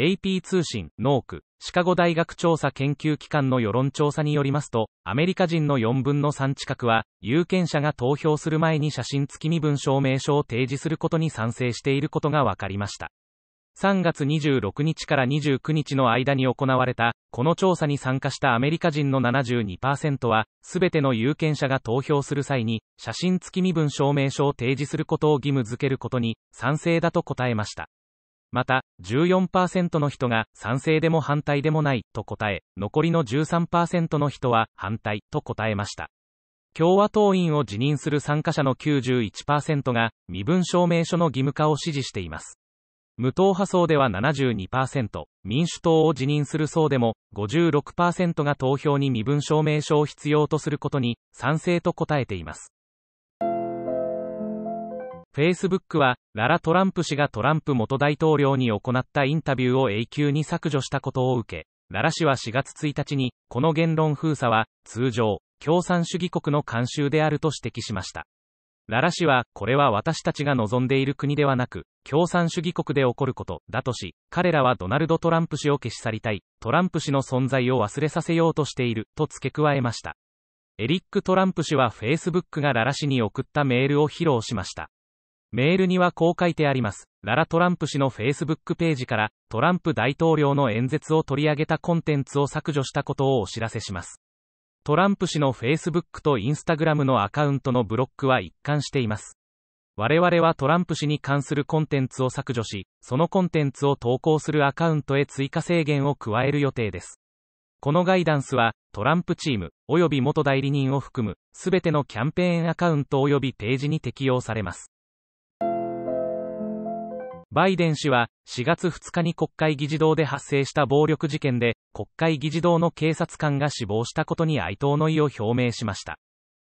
AP 通信、ノーク、シカゴ大学調査研究機関の世論調査によりますと、アメリカ人の4分の3近くは、有権者が投票する前に写真付き身分証明書を提示することに賛成していることが分かりました。3月26日から29日の間に行われた、この調査に参加したアメリカ人の72%は、すべての有権者が投票する際に、写真付き身分証明書を提示することを義務付けることに、賛成だと答えました。また、14%の人が賛成でも反対でもないと答え、残りの13%の人は反対と答えました。共和党員を辞任する参加者の91%が身分証明書の義務化を支持しています。無党派層では72%、民主党を辞任する層でも56%が投票に身分証明書を必要とすることに賛成と答えています。Facebook はララ・トランプ氏がトランプ元大統領に行ったインタビューを永久に削除したことを受け、ララ氏は4月1日に、この言論封鎖は、通常、共産主義国の慣習であると指摘しました。ララ氏は、これは私たちが望んでいる国ではなく、共産主義国で起こること、だとし、彼らはドナルド・トランプ氏を消し去りたい、トランプ氏の存在を忘れさせようとしている、と付け加えました。エリック・トランプ氏は Facebook がララ氏に送ったメールを披露しました。メールにはこう書いてあります。ララ・トランプ氏の Facebook ページから、トランプ大統領の演説を取り上げたコンテンツを削除したことをお知らせします。トランプ氏の Facebook と Instagram のアカウントのブロックは一貫しています。我々はトランプ氏に関するコンテンツを削除し、そのコンテンツを投稿するアカウントへ追加制限を加える予定です。このガイダンスは、トランプチーム、及び元代理人を含む、すべてのキャンペーンアカウント及びページに適用されます。バイデン氏は、4月2日に国会議事堂で発生した暴力事件で、国会議事堂の警察官が死亡したことに哀悼の意を表明しました。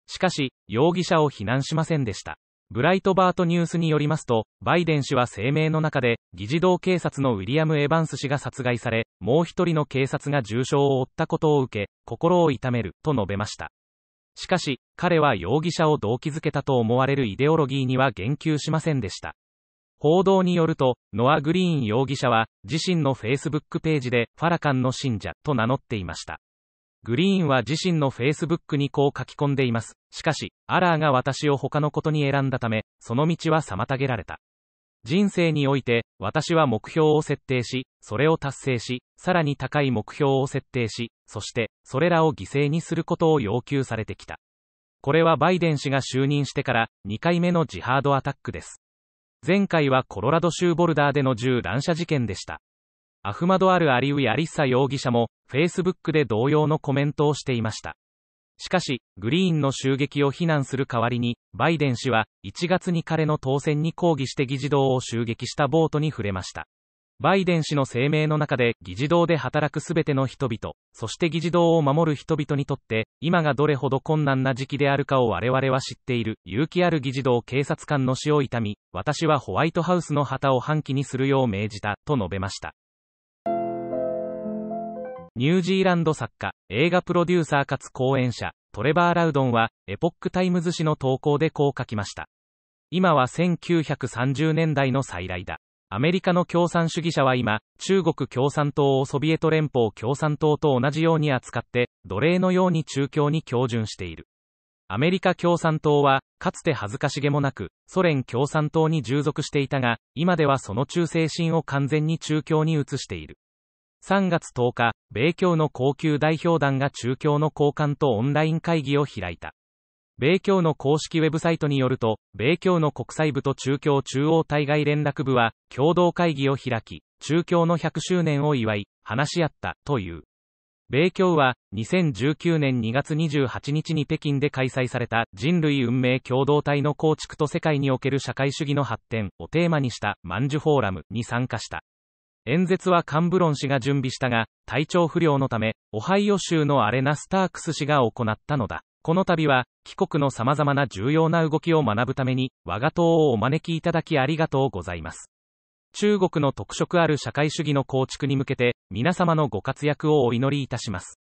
しかし、容疑者を非難しませんでした。ブライトバートニュースによりますと、バイデン氏は声明の中で、議事堂警察のウィリアム・エバンス氏が殺害され、もう一人の警察が重傷を負ったことを受け、心を痛める、と述べました。しかし、彼は容疑者を動機づけたと思われるイデオロギーには言及しませんでした。報道によると、ノア・グリーン容疑者は、自身のフェイスブックページで、ファラカンの信者、と名乗っていました。グリーンは自身のフェイスブックにこう書き込んでいます。しかし、アラーが私を他のことに選んだため、その道は妨げられた。人生において、私は目標を設定し、それを達成し、さらに高い目標を設定し、そして、それらを犠牲にすることを要求されてきた。これはバイデン氏が就任してから2回目のジハードアタックです。前回はコロラド州ボルダーでの銃乱射事件でした。アフマド・アル・アリウィ・アリッサ容疑者も、Facebook で同様のコメントをしていました。しかし、グリーンの襲撃を非難する代わりに、バイデン氏は、1月に彼の当選に抗議して議事堂を襲撃したボートに触れました。バイデン氏の声明の中で、議事堂で働くすべての人々、そして議事堂を守る人々にとって、今がどれほど困難な時期であるかを我々は知っている、勇気ある議事堂警察官の死を悼み、私はホワイトハウスの旗を半旗にするよう命じた、と述べました。ニュージーランド作家、映画プロデューサーかつ講演者、トレバー・ラウドンは、エポック・タイムズ紙の投稿でこう書きました。今は1930年代の再来だ。アメリカの共産主義者は今、中国共産党をソビエト連邦共産党と同じように扱って、奴隷のように中共に標準している。アメリカ共産党は、かつて恥ずかしげもなく、ソ連共産党に従属していたが、今ではその忠誠心を完全に中共に移している。3月10日、米共の高級代表団が中共の高官とオンライン会議を開いた。米教の公式ウェブサイトによると、米教の国際部と中教中央対外連絡部は、共同会議を開き、中教の100周年を祝い、話し合った、という。米教は、2019年2月28日に北京で開催された人類運命共同体の構築と世界における社会主義の発展をテーマにしたマンジュフォーラムに参加した。演説はカンブロン氏が準備したが、体調不良のため、オハイオ州のアレナ・スタークス氏が行ったのだ。この度は、帰国の様々な重要な動きを学ぶために、我が党をお招きいただきありがとうございます。中国の特色ある社会主義の構築に向けて、皆様のご活躍をお祈りいたします。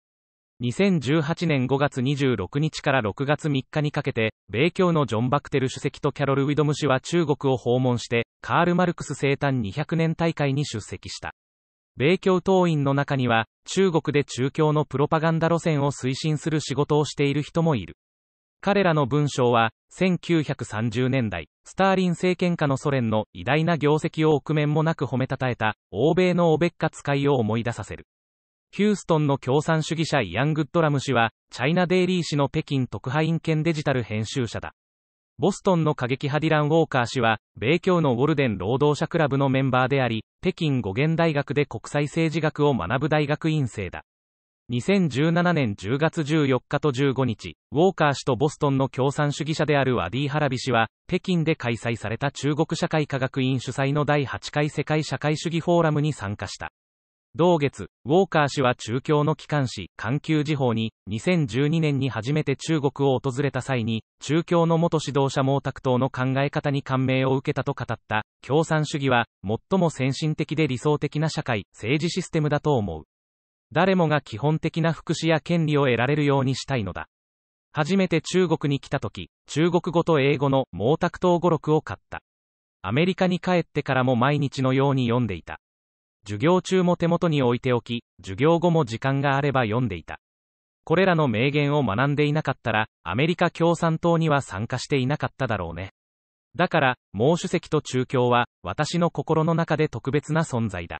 2018年5月26日から6月3日にかけて、米共のジョン・バクテル主席とキャロル・ウィドム氏は中国を訪問して、カール・マルクス生誕200年大会に出席した。米教党員の中には、中国で中共のプロパガンダ路線を推進する仕事をしている人もいる。彼らの文章は、1930年代、スターリン政権下のソ連の偉大な業績を臆面もなく褒めたたえた、欧米のオベッカ使いを思い出させる。ヒューストンの共産主義者イアン・グッドラム氏は、チャイナ・デイリー氏の北京特派員兼デジタル編集者だ。ボストンの過激派ディラン・ウォーカー氏は、米教のウォルデン労働者クラブのメンバーであり、北京語源大学で国際政治学を学ぶ大学院生だ。2017年10月14日と15日、ウォーカー氏とボストンの共産主義者であるワディ・ハラビ氏は、北京で開催された中国社会科学院主催の第8回世界社会主義フォーラムに参加した。同月、ウォーカー氏は中共の機関紙、環球時報に、2012年に初めて中国を訪れた際に、中共の元指導者毛沢東の考え方に感銘を受けたと語った、共産主義は、最も先進的で理想的な社会、政治システムだと思う。誰もが基本的な福祉や権利を得られるようにしたいのだ。初めて中国に来た時、中国語と英語の毛沢東語録を買った。アメリカに帰ってからも毎日のように読んでいた。授業中も手元に置いておき、授業後も時間があれば読んでいた。これらの名言を学んでいなかったら、アメリカ共産党には参加していなかっただろうね。だから、毛主席と中共は、私の心の中で特別な存在だ。